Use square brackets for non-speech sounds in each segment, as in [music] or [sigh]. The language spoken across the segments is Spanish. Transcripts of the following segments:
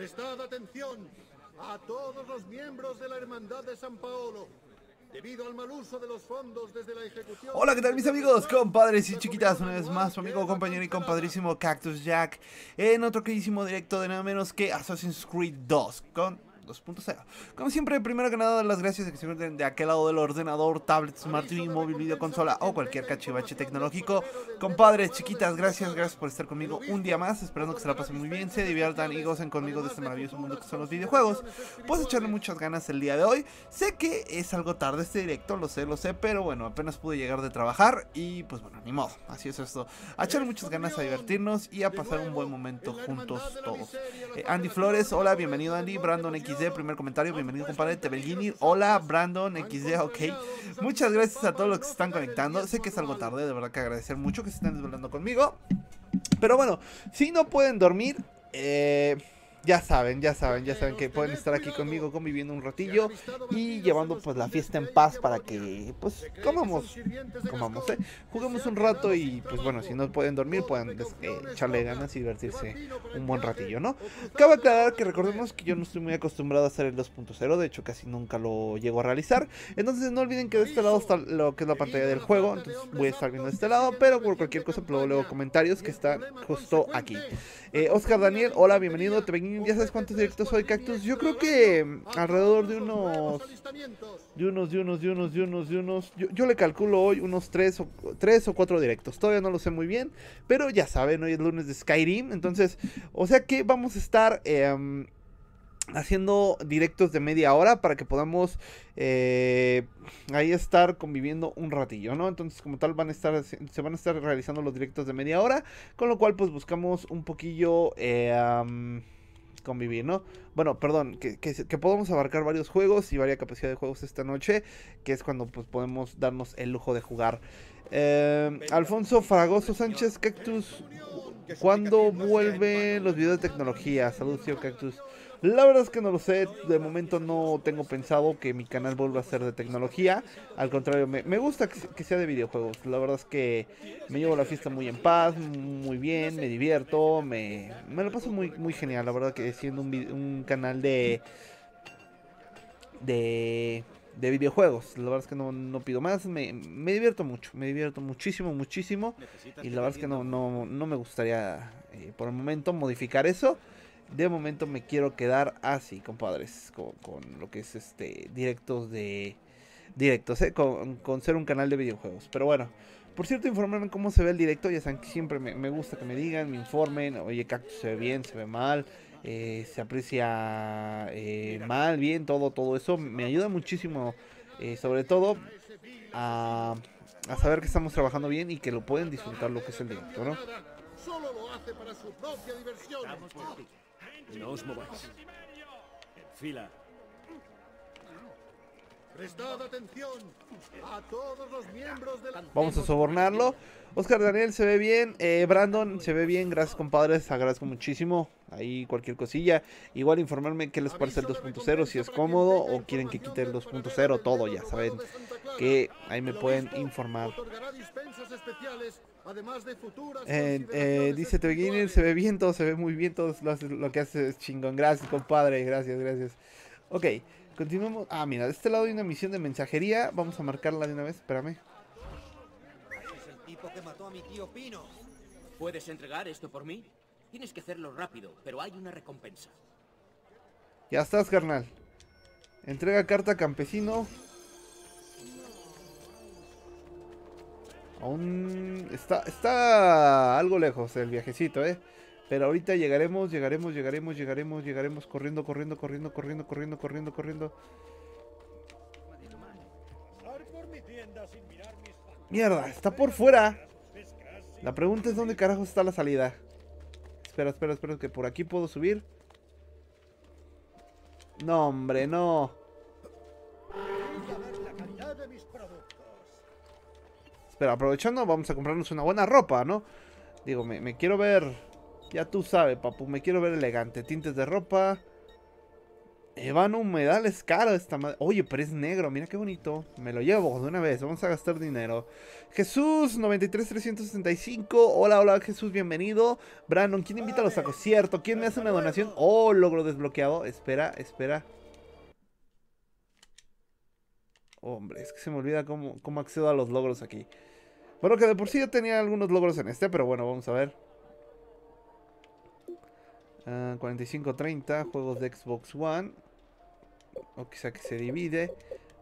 Prestad atención a todos los miembros de la Hermandad de San Paolo. Debido al mal uso de los fondos desde la ejecución... Hola, ¿qué tal mis amigos, compadres y chiquitas? Una vez más, su amigo, compañero y compadrísimo Cactus Jack en otro queridísimo directo de nada menos que Assassin's Creed 2 con como siempre, primero que nada, las gracias a que se encuentren de aquel lado del ordenador, tablet, smart móvil, videoconsola o cualquier cachivache tecnológico. Compadres, chiquitas, gracias, gracias por estar conmigo un día más, esperando que se la pasen muy bien, se diviertan y gocen conmigo de este maravilloso mundo que son los videojuegos. Pues echarle muchas ganas el día de hoy. Sé que es algo tarde este directo, lo sé, lo sé, pero bueno, apenas pude llegar de trabajar y pues bueno, ni modo, así es esto. echarle muchas ganas a divertirnos y a pasar un buen momento juntos todos. Eh, Andy Flores, hola, bienvenido Andy, Brandon X primer comentario, bienvenido compadre Tebelguini, hola Brandon XD, ok, muchas gracias a todos los que se están conectando, sé que es algo tarde, de verdad que agradecer mucho que se estén desvelando conmigo, pero bueno, si no pueden dormir, eh ya saben, ya saben, ya saben que pueden estar aquí conmigo conviviendo un ratillo y llevando pues la fiesta en paz para que pues comamos, comamos, eh, juguemos un rato y pues bueno, si no pueden dormir pueden este, echarle ganas y divertirse un buen ratillo, ¿no? Cabe aclarar que recordemos que yo no estoy muy acostumbrado a hacer el 2.0, de hecho casi nunca lo llego a realizar, entonces no olviden que de este lado está lo que es la pantalla del juego, entonces voy a estar viendo de este lado, pero por cualquier cosa pues, luego luego comentarios que están justo aquí. Eh, Oscar Daniel, hola, bienvenido. Te ya sabes cuántos directos hoy, Cactus. Yo creo que mm, alrededor de unos. De unos, de unos, de unos, de unos, de unos. Yo, le calculo hoy unos 3 o, tres o cuatro directos. Todavía no lo sé muy bien. Pero ya saben, hoy es lunes de Skyrim. Entonces, o sea que vamos a estar. Em, haciendo directos de media hora para que podamos eh, ahí estar conviviendo un ratillo, ¿no? Entonces, como tal, van a estar, se van a estar realizando los directos de media hora, con lo cual, pues buscamos un poquillo. Eh, convivir, ¿no? Bueno, perdón, que, podamos abarcar varios juegos y varia capacidad de juegos esta noche, que es cuando pues, podemos darnos el lujo de jugar. Em, Alfonso Fragoso Sánchez Cactus, ¿cuándo vuelven los videos de tecnología? Saludos, tío Cactus. La verdad es que no lo sé, de momento no tengo pensado que mi canal vuelva a ser de tecnología, al contrario, me, gusta que, sea de videojuegos, la verdad es que me llevo la fiesta muy en paz, muy bien, me divierto, me, me lo paso muy, muy genial, la verdad que siendo un, canal de... de de videojuegos. La verdad es que no, pido más. Me, divierto mucho, me divierto muchísimo, muchísimo. Y la verdad es que no, no, no me gustaría eh, por el momento modificar eso. De momento me quiero quedar así, compadres, con, con lo que es este directos de directos, eh, con, ser un canal de videojuegos. Pero bueno, por cierto, informarme cómo se ve el directo. Ya saben que siempre me, gusta que me digan, me informen. Oye, Cactus se ve bien, se ve mal, eh, se aprecia eh, mal, bien, todo, todo eso. Me ayuda muchísimo, sobre todo, a, saber que estamos trabajando bien y que lo pueden disfrutar lo que es el directo, ¿no? fila. miembros Vamos a sobornarlo. Oscar Daniel se ve bien. Eh, Brandon se ve bien. Gracias, compadres. Agradezco muchísimo. Ahí cualquier cosilla. Igual informarme qué les parece el 2.0, si es cómodo o quieren que quite el 2.0. Todo, ya saben. Que ahí me pueden informar de eh, eh, dice Beginner, se ve bien todo, se ve muy bien todo lo, que haces es chingón. Gracias, compadre, gracias, gracias. Ok, continuamos. Ah, mira, de este lado hay una misión de mensajería. Vamos a marcarla de una vez, espérame. Es el tipo ¿Puedes entregar esto por mí? Tienes que hacerlo rápido, pero hay una recompensa. Ya estás, carnal. Entrega carta campesino. Aún está, está algo lejos el viajecito, ¿eh? Pero ahorita llegaremos, llegaremos, llegaremos, llegaremos, llegaremos corriendo, corriendo, corriendo, corriendo, corriendo, corriendo, corriendo. Mierda, está por fuera. La pregunta es dónde carajo está la salida. Espera, espera, espera, que por aquí puedo subir. No, hombre, no. pero aprovechando, vamos a comprarnos una buena ropa, ¿no? Digo, me, quiero ver, ya tú sabes, papu, me quiero ver elegante. Tintes de ropa. Evan humedal es caro esta madre. Oye, pero es negro, mira qué bonito. Me lo llevo de una vez, vamos a gastar dinero. Jesús, 93365. Hola, hola, Jesús, bienvenido. Brandon, ¿quién invita a los sacos? Cierto, ¿quién me hace una donación? Oh, logro desbloqueado. Espera, espera. Hombre, es que se me olvida cómo, cómo accedo a los logros aquí. Bueno, que de por sí yo tenía algunos logros en este, pero bueno, vamos a ver. 45-30, ah, juegos de Xbox One. O quizá que se divide.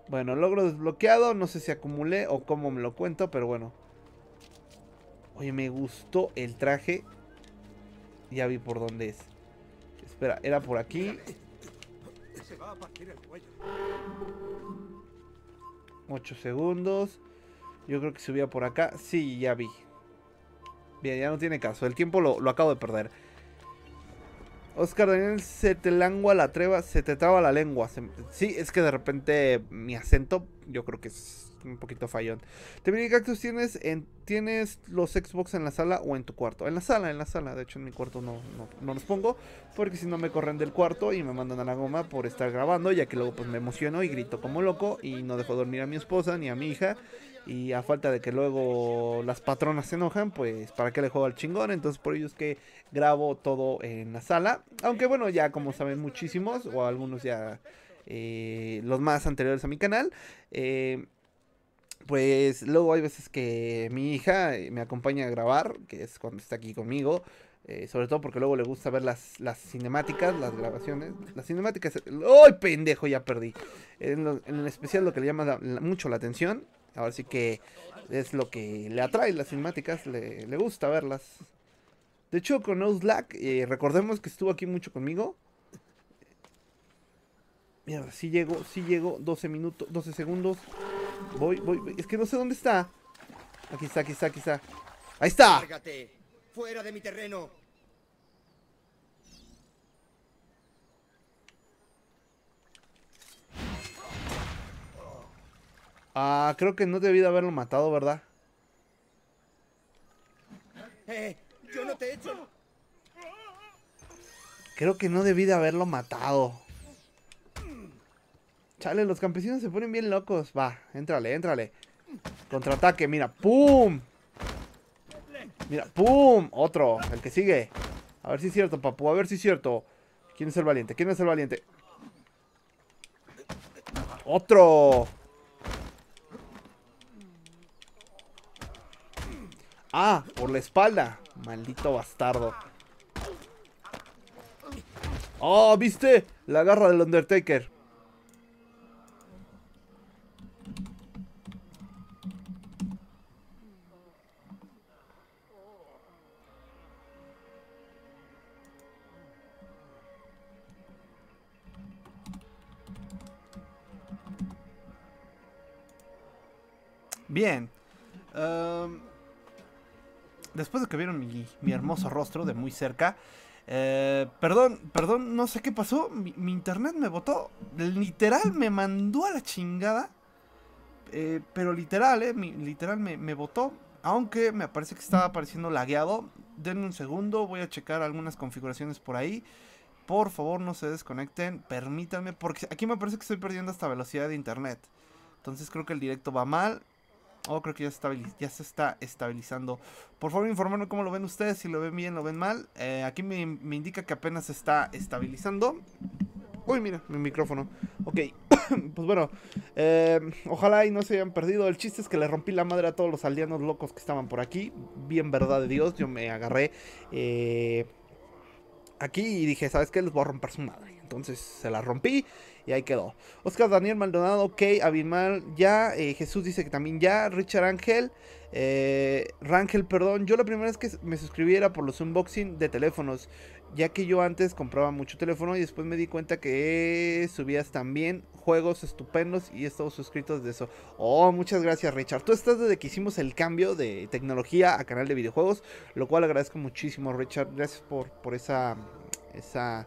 Bueno, logro desbloqueado. No sé si acumulé o cómo me lo cuento, pero bueno. Oye, me gustó el traje. Ya vi por dónde es. Espera, era por aquí. Se va 8 segundos. Yo creo que subía por acá. Sí, ya vi. Bien, ya no tiene caso. El tiempo lo, acabo de perder. Oscar Daniel se te langua la treva, se te traba la lengua. sí, es que de repente mi acento, yo creo que es un poquito fallón. Te viene cactus tienes en tienes los Xbox en la sala o en tu cuarto. En la sala, en la sala. De hecho, en mi cuarto no, no, no los pongo. Porque si no me corren del cuarto y me mandan a la goma por estar grabando. Ya que luego pues me emociono y grito como loco. Y no dejo dormir a mi esposa ni a mi hija. Y a falta de que luego las patronas se enojan, pues para qué le juego al chingón. Entonces por ello es que grabo todo en la sala. Aunque bueno, ya como saben muchísimos, o algunos ya eh, los más anteriores a mi canal. Eh, pues luego hay veces que mi hija eh, me acompaña a grabar, que es cuando está aquí conmigo. Eh, sobre todo porque luego le gusta ver las, las cinemáticas, las grabaciones. Las cinemáticas. ¡Ay, pendejo! Ya perdí. En, especial lo que le llama mucho la atención. Ahora sí que es lo que le atrae las cinemáticas. Le, gusta verlas. De hecho, con Nose eh, recordemos que estuvo aquí mucho conmigo. Mierda, sí llegó, sí llegó. 12 minutos, 12 segundos. Voy, voy, Es que no sé dónde está. Aquí está, aquí está, aquí está. ¡Ahí está! ¡Fuera de mi terreno! Ah, creo que no debí de haberlo matado, ¿verdad? Eh, te Creo que no debí de haberlo matado. Chale, los campesinos se ponen bien locos. Va, entrale, entrale Contraataque, mira. ¡Pum! Mira, ¡pum! Otro, el que sigue. A ver si es cierto, papu, a ver si es cierto. ¿Quién es el valiente? ¿Quién es el valiente? ¡Otro! Ah, por la espalda. Maldito bastardo. Ah, ¿viste? La garra del Undertaker. Bien. Em, después de que vieron mi, hermoso rostro de muy cerca. Eh, perdón, perdón, no sé qué pasó. Mi, internet me botó. Literal, me mandó a la chingada. Eh, pero literal, eh, literal me, me botó. Aunque me parece que estaba apareciendo lagueado. Denme un segundo, voy a checar algunas configuraciones por ahí. Por favor, no se desconecten. Permítanme, porque aquí me parece que estoy perdiendo hasta velocidad de internet. Entonces creo que el directo va mal. Oh, creo que ya, ya se está estabilizando. Por favor, informarme cómo lo ven ustedes, si lo ven bien, lo ven mal. Eh, aquí me, indica que apenas se está estabilizando. Uy, mira, mi micrófono. Ok, [coughs] pues bueno, eh, ojalá y no se hayan perdido. El chiste es que le rompí la madre a todos los aldeanos locos que estaban por aquí. Bien verdad de Dios, yo me agarré eh, aquí y dije, ¿sabes qué? Les voy a romper su madre. Entonces se la rompí. Y ahí quedó. Oscar Daniel Maldonado, Ok, Abimal, ya. Eh, Jesús dice que también ya. Richard Ángel. Eh, Rangel, perdón. Yo la primera vez que me suscribí era por los unboxing de teléfonos. Ya que yo antes compraba mucho teléfono y después me di cuenta que subías también juegos estupendos y he estado suscritos de eso. Oh, muchas gracias Richard. Tú estás desde que hicimos el cambio de tecnología a canal de videojuegos, lo cual agradezco muchísimo Richard. Gracias por, por esa, esa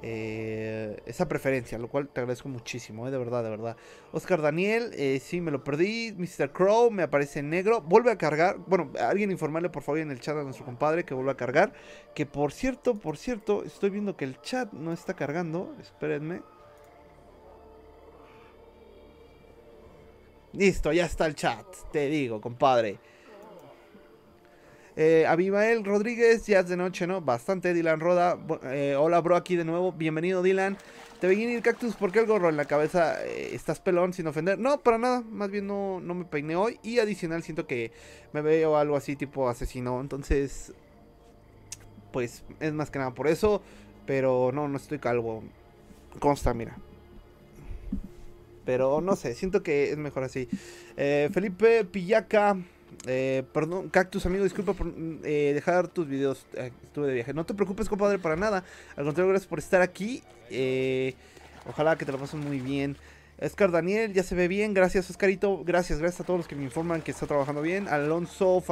eh, esa preferencia, lo cual te agradezco muchísimo, eh, de verdad, de verdad. Oscar Daniel, si eh, sí, me lo perdí. Mr. Crow me aparece en negro. Vuelve a cargar. Bueno, alguien informarle por favor en el chat a nuestro compadre que vuelva a cargar. Que por cierto, por cierto, estoy viendo que el chat no está cargando. Espérenme. Listo, ya está el chat. Te digo, compadre. Eh, Abimael Rodríguez, ya es de noche, ¿no? Bastante, Dylan Roda. Eh, hola, bro, aquí de nuevo. Bienvenido, Dylan. Te veía el cactus, ¿por qué el gorro en la cabeza? Eh, ¿Estás pelón sin ofender? No, para nada. Más bien no, no me peiné hoy. Y adicional, siento que me veo algo así tipo asesino. Entonces, pues es más que nada por eso. Pero no, no estoy calvo. Consta, mira. Pero no sé, siento que es mejor así. Eh, Felipe Pillaca. Eh, perdón, Cactus, amigo, disculpa por eh, dejar tus videos. Eh, estuve de viaje. No te preocupes, compadre, para nada. Al contrario, gracias por estar aquí. Eh, ojalá que te lo pasen muy bien. Oscar Daniel, ya se ve bien. Gracias, Oscarito. Gracias, gracias a todos los que me informan que está trabajando bien. Alonso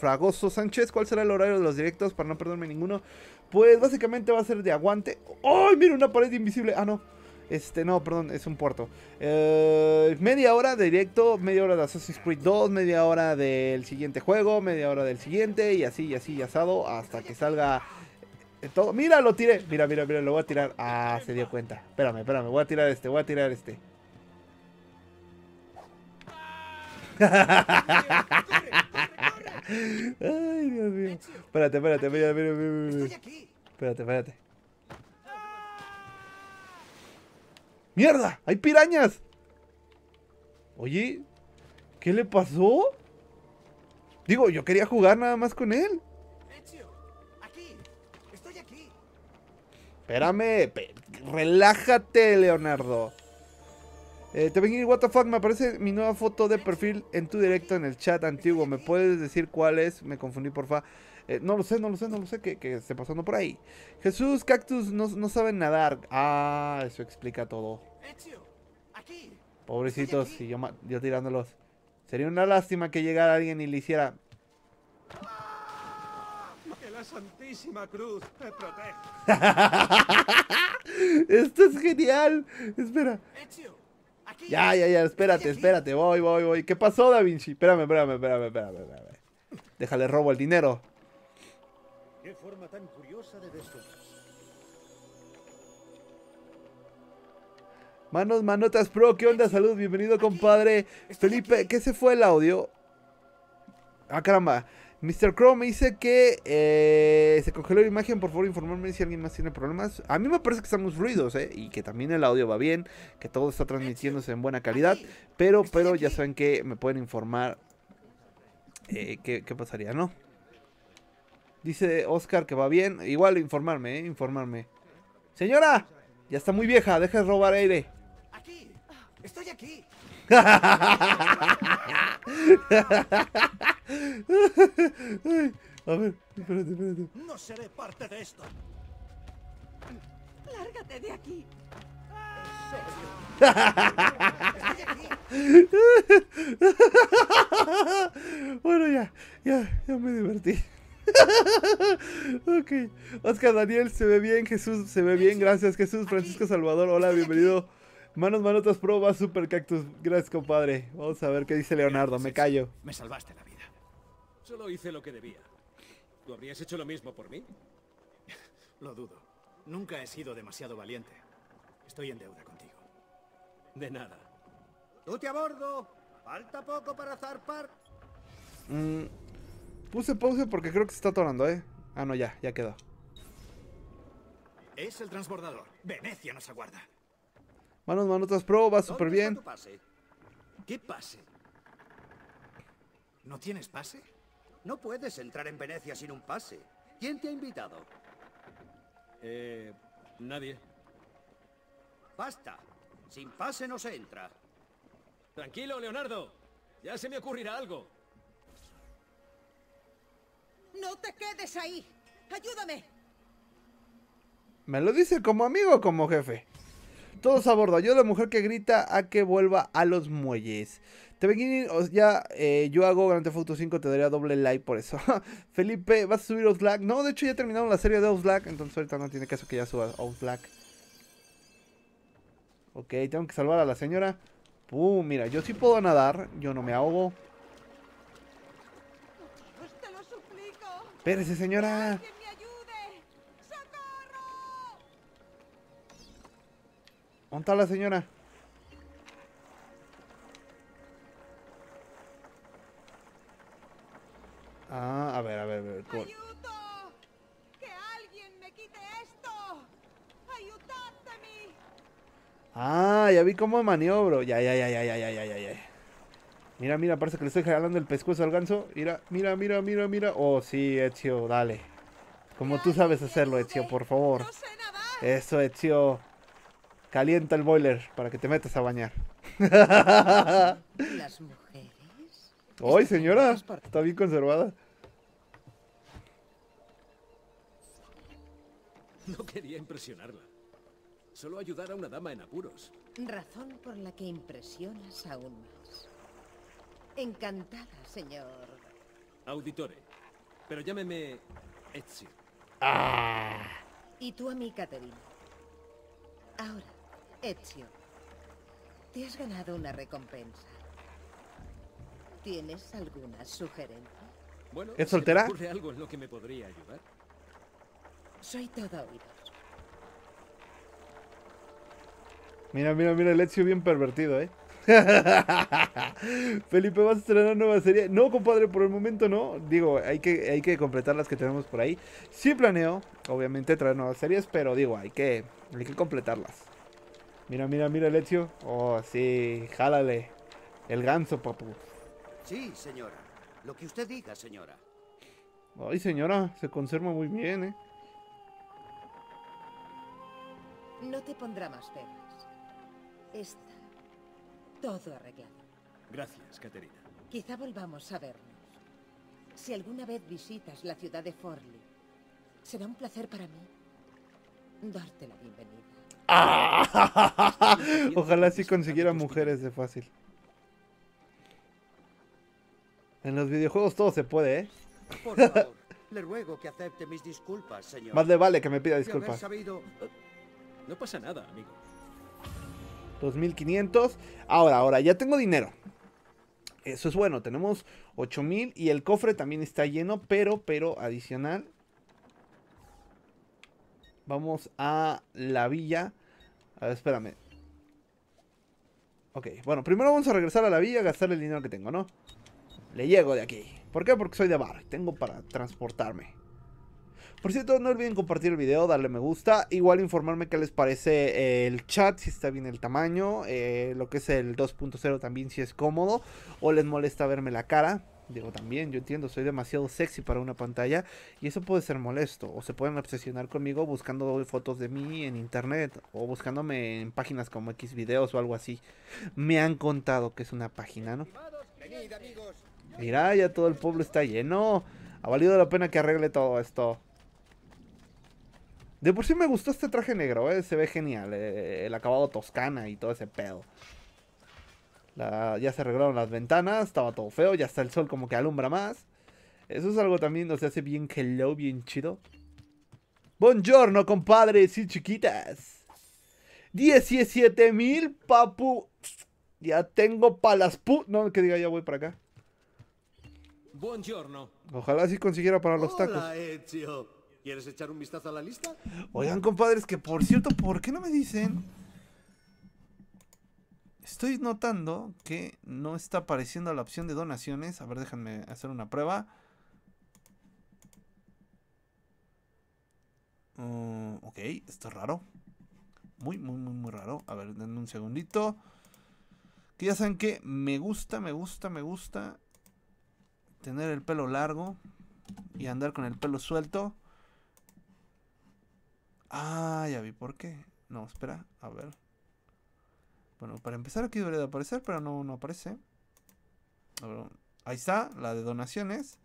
Fragoso Sánchez, ¿cuál será el horario de los directos para no perderme ninguno? Pues básicamente va a ser de aguante. ¡Ay, mira una pared invisible! Ah, no. Este, no, perdón, es un puerto. Eh, media hora de directo, media hora de Assassin's Creed 2, media hora del siguiente juego, media hora del siguiente, y así, y así, y asado, hasta que salga eh, todo. Mira, lo tiré. Mira, mira, mira, lo voy a tirar. Ah, se dio cuenta. Espérame, espérame, voy a tirar este, voy a tirar este. [laughs] Ay, Dios mío. Espérate, espérate, mira, mira, mira, mira. Espérate, espérate. ¡Mierda! ¡Hay pirañas! Oye, ¿qué le pasó? Digo, yo quería jugar nada más con él. Espérame, relájate, Leonardo. Eh, te vengo what the me aparece mi nueva foto de perfil en tu directo en el chat antiguo. ¿Me puedes decir cuál es? Me confundí, porfa. Eh, no lo sé, no lo sé, no lo sé, que, esté pasando por ahí. Jesús, Cactus, no, saben nadar. Ah, eso explica todo. Pobrecitos, y yo, yo tirándolos. Sería una lástima que llegara alguien y le hiciera... ¡Que la Santísima Cruz te proteja! [laughs] ¡Esto es genial! Espera. Ya, ya, ya, espérate, espérate, voy, voy, voy. ¿Qué pasó, Da Vinci? Espérame, espérame, espérame, espérame. espérame. Déjale robo el dinero. Qué forma tan curiosa de Manos, manotas, pro, ¿qué onda? Salud, bienvenido, compadre. Felipe, ¿qué se fue el audio? Ah, caramba. Mr. Crow me dice que eh, se congeló la imagen. Por favor, informarme si alguien más tiene problemas. A mí me parece que estamos ruidos, ¿eh? Y que también el audio va bien, que todo está transmitiéndose en buena calidad. Pero, pero ya saben que me pueden informar eh, qué pasaría, ¿no? Dice Oscar que va bien. Igual informarme, ¿eh? Informarme. Señora, ya está muy vieja, deja de robar aire. Aquí, estoy aquí. [laughs] A ver, espérate, espérate. No seré parte de esto. Lárgate de aquí. [laughs] [laughs] ok. Oscar Daniel, se ve bien, Jesús, se ve bien. Gracias, Jesús. Francisco Salvador, hola, bienvenido. Manos, manotas, pruebas, super cactus. Gracias, compadre. Vamos a ver qué dice Leonardo. Me callo. Me salvaste la vida. Solo hice lo que debía. ¿Tú habrías hecho lo mismo por mí? Lo dudo. Nunca he sido demasiado valiente. Estoy en deuda contigo. De nada. ¡Tú te abordo ¡Falta poco para zarpar! Mm. Puse pausa porque creo que se está atorando, ¿eh? Ah, no, ya, ya quedó. Es el transbordador. Venecia nos aguarda. Manos, manotas pro, va súper bien. ¿Qué pase? ¿No tienes pase? No puedes entrar en Venecia sin un pase. ¿Quién te ha invitado? Eh... Nadie. Basta. Sin pase no se entra. Tranquilo, Leonardo. Ya se me ocurrirá algo. ¡No te quedes ahí! ¡Ayúdame! ¿Me lo dice como amigo como jefe? Todos a bordo. Ayuda a la mujer que grita a que vuelva a los muelles. Te ya eh, yo hago Grande Foto 5, te daría doble like por eso. [laughs] Felipe, ¿vas a subir Outlack? No, de hecho ya terminaron la serie de Outlack, entonces ahorita no tiene caso que ya suba Outlack. Ok, tengo que salvar a la señora. Pum, mira, yo sí puedo nadar, yo no me ahogo. ¡Espérese, señora! ¡Que me ayude! ¡Socorro! ¿Dónde la señora? Ah, a ver, a ver, a ver. ¡Ayuto! ¡Que alguien me quite esto! ¡Ayudadme! Ah, ya vi cómo maniobro. Ya, ya, ya, ya, ya, ya, ya, ya. Mira, mira, parece que le estoy jalando el pescuezo al ganso. Mira, mira, mira, mira, mira. Oh, sí, Ezio, dale. Como tú sabes hacerlo, Ezio, por favor. Eso, Ezio. Calienta el boiler para que te metas a bañar. Las mujeres. ¡Ay, señora! Está bien conservada. No quería impresionarla. Solo ayudar a una dama en apuros. Razón por la que impresionas aún más. Encantada, señor. Auditore. Pero llámeme Ezio. Ah. Y tú a mí, Caterina. Ahora, Ezio. Te has ganado una recompensa. ¿Tienes alguna sugerencia? Bueno, ¿Es soltera? algo en lo que me podría ayudar? Soy todo oídos. Mira, mira, mira, el Ezio bien pervertido, ¿eh? [laughs] Felipe, ¿vas a estrenar nueva serie? No, compadre, por el momento no. Digo, hay que, hay que completar las que tenemos por ahí. Sí planeo, obviamente, traer nuevas series, pero digo, hay que, hay que completarlas. Mira, mira, mira, Lecio. Oh, sí, jálale. El ganso, papu. Sí, señora. Lo que usted diga, señora. Ay, señora, se conserva muy bien, ¿eh? No te pondrá más perlas. Esta todo arreglado. Gracias, Caterina. Quizá volvamos a vernos. Si alguna vez visitas la ciudad de Forli, será un placer para mí darte la bienvenida. [laughs] Ojalá sí consiguiera mujeres de fácil. En los videojuegos todo se puede, ¿eh? Por favor, [laughs] le ruego que acepte mis disculpas, señor. Más le vale que me pida disculpas. No pasa nada, amigo. 2500. Ahora, ahora, ya tengo dinero. Eso es bueno, tenemos 8000 y el cofre también está lleno, pero, pero adicional. Vamos a la villa. A ver, espérame. Ok, bueno, primero vamos a regresar a la villa a gastar el dinero que tengo, ¿no? Le llego de aquí. ¿Por qué? Porque soy de bar. Tengo para transportarme. Por cierto, no olviden compartir el video, darle me gusta. Igual informarme qué les parece eh, el chat, si está bien el tamaño. Eh, lo que es el 2.0 también, si es cómodo. O les molesta verme la cara. Digo, también, yo entiendo, soy demasiado sexy para una pantalla y eso puede ser molesto. O se pueden obsesionar conmigo buscando fotos de mí en internet o buscándome en páginas como X videos o algo así. Me han contado que es una página, ¿no? Venid, Mirá, ya todo el pueblo está lleno. Ha valido la pena que arregle todo esto. De por sí me gustó este traje negro, eh, se ve genial. Eh, el acabado toscana y todo ese pedo. ya se arreglaron las ventanas, estaba todo feo, ya está el sol como que alumbra más. Eso es algo también se hace bien hello, bien chido. Buongiorno, compadres y chiquitas. ¡17.000, mil, papu. Ya tengo palas pu... No, que diga, ya voy para acá. Buongiorno. Ojalá sí consiguiera para los tacos. ¿Quieres echar un vistazo a la lista? Oigan, compadres, que por cierto, ¿por qué no me dicen? Estoy notando que no está apareciendo la opción de donaciones. A ver, déjenme hacer una prueba. Mm, ok, esto es raro. Muy, muy, muy, muy raro. A ver, denme un segundito. Que ya saben que me gusta, me gusta, me gusta tener el pelo largo y andar con el pelo suelto. Ah, ya vi por qué. No, espera, a ver. Bueno, para empezar aquí debería de aparecer, pero no, no aparece. ahí está, la de donaciones.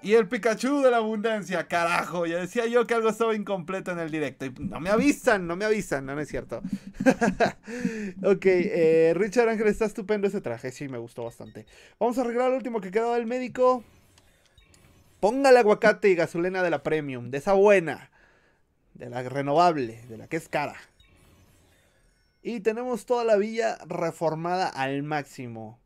Y el Pikachu de la abundancia, carajo. Ya decía yo que algo estaba incompleto en el directo. Y no me avisan, no me avisan, no, es cierto. [laughs] ok, eh, Richard Ángel, está estupendo ese traje. Sí, me gustó bastante. Vamos a arreglar el último que quedaba del médico. Ponga Póngale aguacate y gasolina de la premium, de esa buena de la renovable, de la que es cara. Y tenemos toda la villa reformada al máximo.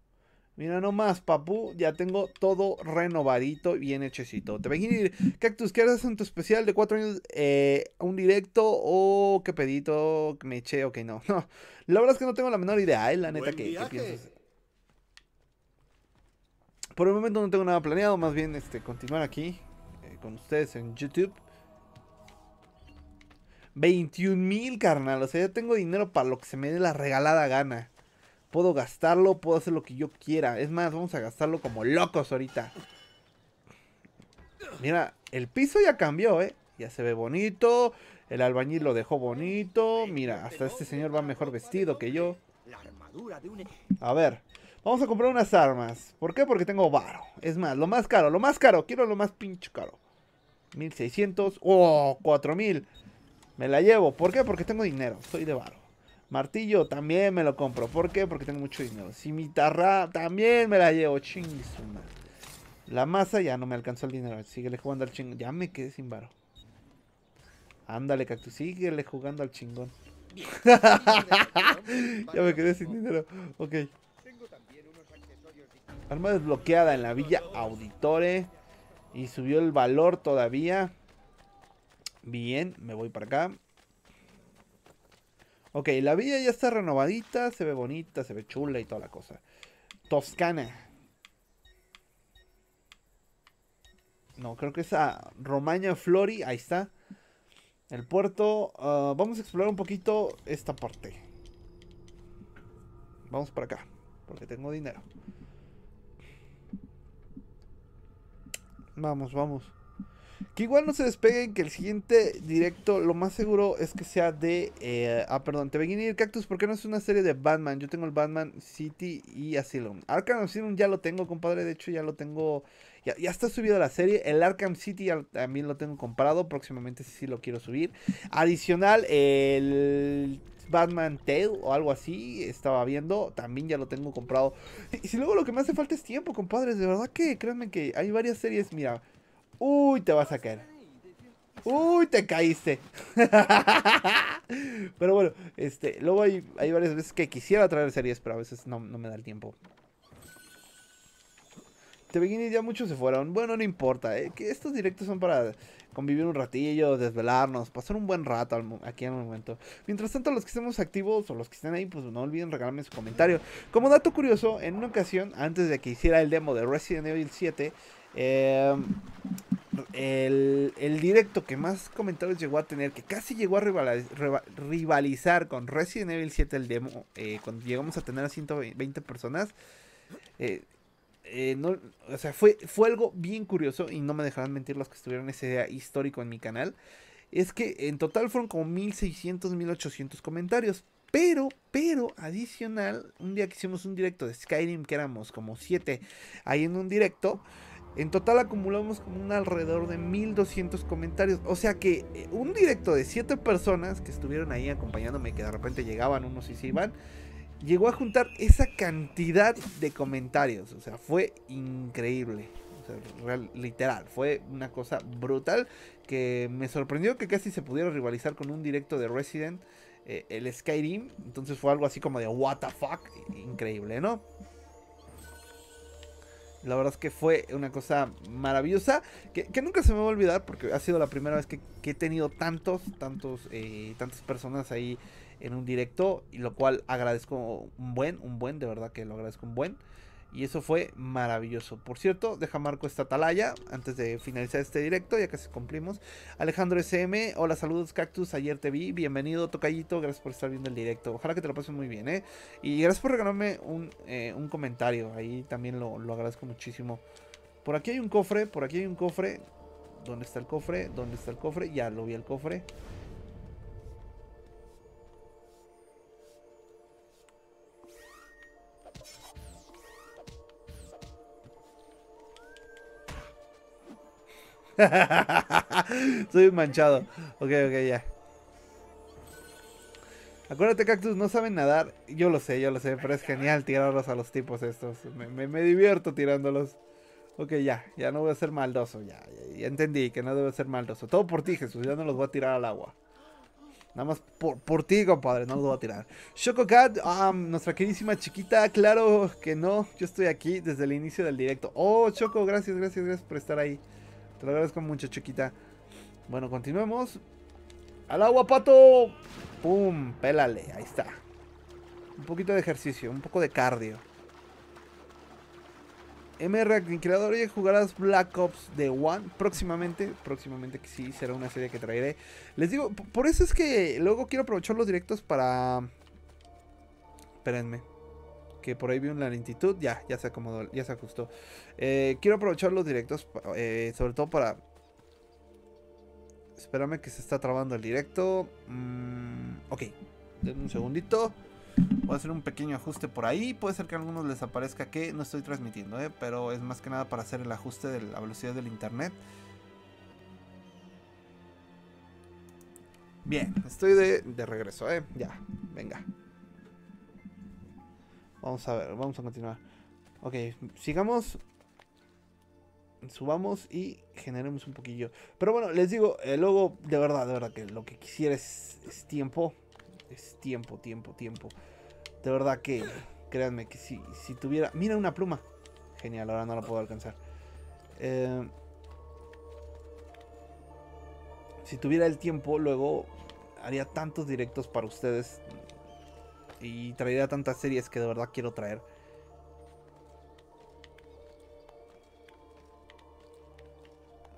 Mira nomás, papu, ya tengo todo renovadito y bien hechecito. Te venir, Cactus, ¿qué haces en tu especial de cuatro años? Eh, ¿Un directo o qué pedito? ¿Me eché o qué? no? [laughs] No, la verdad es que no tengo la menor idea, eh, la neta, que piensas? Por el momento no tengo nada planeado, más bien este, continuar aquí eh, con ustedes en YouTube. 21 mil, carnal. O sea, ya tengo dinero para lo que se me dé la regalada gana. Puedo gastarlo, puedo hacer lo que yo quiera. Es más, vamos a gastarlo como locos ahorita. Mira, el piso ya cambió, ¿eh? Ya se ve bonito. El albañil lo dejó bonito. Mira, hasta este señor va mejor vestido que yo. E- a ver, vamos a comprar unas armas. ¿Por qué? Porque tengo varo. Es más, lo más caro, lo más caro. Quiero lo más pinche caro. 1600. ¡Oh! mil me la llevo. ¿Por qué? Porque tengo dinero. Soy de varo. Martillo también me lo compro. ¿Por qué? Porque tengo mucho dinero. Cimitarra también me la llevo. Chingisuma. La masa ya no me alcanzó el dinero. le jugando al chingón. Ya me quedé sin varo. Ándale, cactus. le jugando al chingón. [laughs] ya me quedé sin dinero. Ok. Arma desbloqueada en la villa Auditore. Y subió el valor todavía. Bien, me voy para acá. Ok, la villa ya está renovadita, se ve bonita, se ve chula y toda la cosa. Toscana. No, creo que es a Romaña Flori, ahí está. El puerto, ah, vamos a explorar un poquito esta parte. Vamos para acá, porque tengo dinero. Vamos, vamos. Que igual no se despeguen, que el siguiente directo lo más seguro es que sea de... Eh, ah, perdón, te venía ir cactus porque no es una serie de Batman. Yo tengo el Batman City y Asylum. Arkham Asylum ya lo tengo, compadre. De hecho, ya lo tengo... Ya, está subida la serie. El Arkham City también lo tengo comprado. Próximamente sí lo quiero subir. Adicional, el Batman Tale o algo así. Estaba viendo, también ya lo tengo comprado. Y, si luego lo que me hace falta es tiempo, compadres. De verdad que créanme que hay varias series. Mira, Uy, te vas a caer. Uy, te caíste. [laughs] pero bueno, este, luego hay, varias veces que quisiera traer series, pero a veces no, me da el tiempo. Te y ya muchos se fueron. Bueno, no importa. Eh, que estos directos son para convivir un ratillo, desvelarnos, pasar un buen rato aquí en el momento. Mientras tanto, los que estemos activos o los que estén ahí, pues no olviden regalarme su comentario. Como dato curioso, en una ocasión, antes de que hiciera el demo de Resident Evil 7, Em, el, directo que más comentarios llegó a tener, que casi llegó a rivalizar con Resident Evil 7 el demo, eh, cuando llegamos a tener a 120 personas, eh, eh, o sea, fue, fue algo bien curioso y no me dejarán mentir los que estuvieron ese día histórico en mi canal, es que en total fueron como 1600, 1800 comentarios. Pero, pero, adicional, un día que hicimos un directo de Skyrim, que éramos como 7 ahí en un directo, en total acumulamos como un alrededor de 1200 comentarios. O sea que eh, un directo de 7 personas que estuvieron ahí acompañándome, que de repente llegaban unos y se iban, llegó a juntar esa cantidad de comentarios. O sea, fue increíble. O sea, literal, fue una cosa brutal que me sorprendió que casi se pudiera rivalizar con un directo de Resident, eh, el Skyrim. Entonces fue algo así como de what the fuck, increíble, ¿no? La verdad es que fue una cosa maravillosa que, nunca se me va a olvidar porque ha sido la primera vez que, he tenido tantos, tantos, eh, tantas personas ahí en un directo y lo cual agradezco un buen, un buen, de verdad que lo agradezco un buen. Y eso fue maravilloso. Por cierto, deja marco esta atalaya antes de finalizar este directo, ya que se cumplimos. Alejandro SM, hola, saludos Cactus, ayer te vi, bienvenido Tocayito, gracias por estar viendo el directo. Ojalá que te lo pases muy bien, ¿eh? Y gracias por regalarme un, eh, un comentario, ahí también lo, lo agradezco muchísimo. Por aquí hay un cofre, por aquí hay un cofre. ¿Dónde está el cofre? ¿Dónde está el cofre? Ya lo vi el cofre. [laughs] Soy un manchado. Ok, ok, ya. Acuérdate, Cactus, no saben nadar. Yo lo sé, yo lo sé, pero es genial tirarlos a los tipos estos. Me, divierto tirándolos. Ok, ya, ya no voy a ser maldoso. Ya, ya, ya, entendí que no debo ser maldoso. Todo por ti, Jesús. Ya no los voy a tirar al agua. Nada más por, por ti, compadre. No los voy a tirar. Choco Cat, um, nuestra queridísima chiquita. Claro que no. Yo estoy aquí desde el inicio del directo. Oh, Choco, gracias, gracias, gracias por estar ahí. Te lo agradezco mucho, chiquita. Bueno, continuemos. ¡Al agua, pato! ¡Pum! Pélale, ahí está. Un poquito de ejercicio, un poco de cardio. MR Creador, y jugarás Black Ops The One próximamente. Próximamente que sí, será una serie que traeré. Les digo, por eso es que luego quiero aprovechar los directos para... Espérenme que por ahí vi una lentitud, ya, ya se acomodó, ya se ajustó. Eh, quiero aprovechar los directos, eh, sobre todo para... Espérame que se está trabando el directo. Mm, ok, den un segundito. Voy a hacer un pequeño ajuste por ahí. Puede ser que a algunos les aparezca que no estoy transmitiendo, eh, pero es más que nada para hacer el ajuste de la velocidad del internet. Bien, estoy de, de regreso, ¿eh? Ya, venga. Vamos a ver, vamos a continuar. Ok, sigamos. Subamos y generemos un poquillo. Pero bueno, les digo, eh, Luego, de verdad, de verdad, que lo que quisiera es, tiempo. Es tiempo, tiempo, tiempo. De verdad que, créanme, que si, si tuviera... Mira una pluma. Genial, ahora no la puedo alcanzar. Eh, si tuviera el tiempo, luego haría tantos directos para ustedes y traería tantas series que de verdad quiero traer.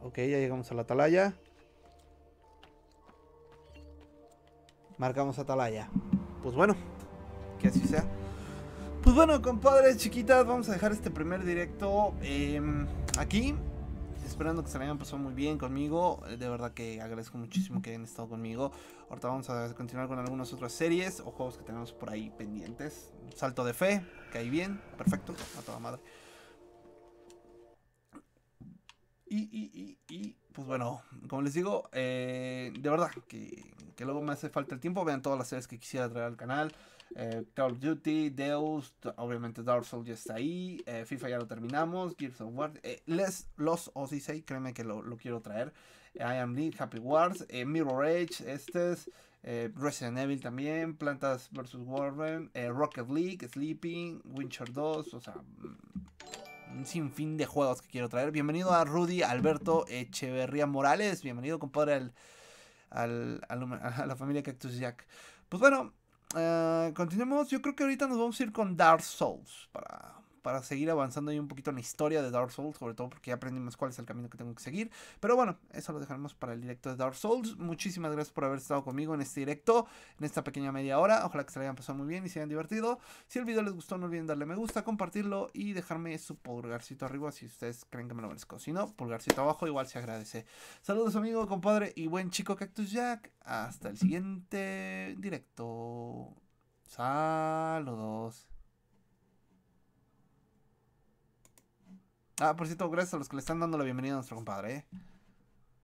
Ok, ya llegamos a la atalaya. Marcamos atalaya. Pues bueno, que así sea. Pues bueno, compadres, chiquitas, vamos a dejar este primer directo em, aquí esperando que se hayan pasado muy bien conmigo. Eh, de verdad que agradezco muchísimo que hayan estado conmigo. Ahorita vamos a continuar con algunas otras series o juegos que tenemos por ahí pendientes. Salto de fe, que ahí bien, perfecto, a toda madre. Y, y, y, pues bueno, como les digo, eh, de verdad que, que, luego me hace falta el tiempo. Vean todas las series que quisiera traer al canal. Eh, Call of Duty, Deus, obviamente Dark Souls ya está ahí, eh, FIFA ya lo terminamos, Gears of War, eh, Les, Los Odyssey, créeme que lo, quiero traer, I Am League, Happy Wars, Mirror Age, este es, Resident Evil también, Plantas vs. Warren, Rocket League, Sleeping, Winter 2, o sea, mm, un sinfín de juegos que quiero traer. Bienvenido a Rudy Alberto Echeverría Morales, bienvenido compadre al [laughs] a la familia Cactus Jack. Pues bueno, continuamos eh, continuemos. Yo creo que ahorita nos vamos a ir con Dark Souls para para seguir avanzando ahí un poquito en la historia de Dark Souls, sobre todo porque ya aprendimos cuál es el camino que tengo que seguir. Pero bueno, eso lo dejaremos para el directo de Dark Souls. Muchísimas gracias por haber estado conmigo en este directo, en esta pequeña media hora. Ojalá que se lo hayan pasado muy bien y se hayan divertido. Si el video les gustó, no olviden darle me gusta, compartirlo y dejarme su pulgarcito arriba si ustedes creen que me lo merezco. Si no, pulgarcito abajo, igual se agradece. Saludos amigo, compadre y buen chico Cactus Jack. Hasta el siguiente directo. Saludos. Ah, por cierto, gracias a los que le están dando la bienvenida a nuestro compadre, ¿eh?